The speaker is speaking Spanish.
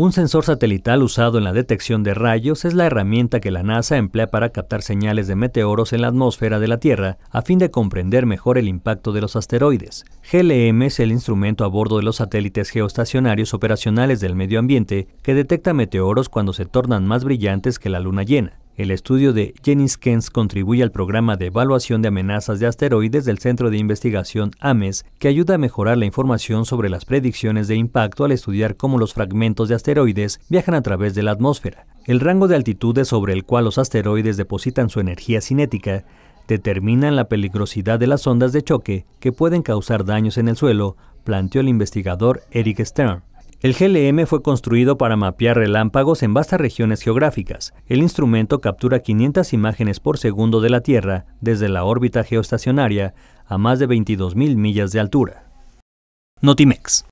Un sensor satelital usado en la detección de rayos es la herramienta que la NASA emplea para captar señales de meteoros en la atmósfera de la Tierra a fin de comprender mejor el impacto de los asteroides. GLM es el instrumento a bordo de los satélites geoestacionarios operacionales del medio ambiente que detecta meteoros cuando se tornan más brillantes que la luna llena. El estudio de Jennings Kens contribuye al programa de evaluación de amenazas de asteroides del Centro de Investigación AMES, que ayuda a mejorar la información sobre las predicciones de impacto al estudiar cómo los fragmentos de asteroides viajan a través de la atmósfera. El rango de altitudes sobre el cual los asteroides depositan su energía cinética determinan la peligrosidad de las ondas de choque que pueden causar daños en el suelo, planteó el investigador Eric Stern. El GLM fue construido para mapear relámpagos en vastas regiones geográficas. El instrumento captura 500 imágenes por segundo de la Tierra desde la órbita geoestacionaria a más de 22.000 millas de altura. Notimex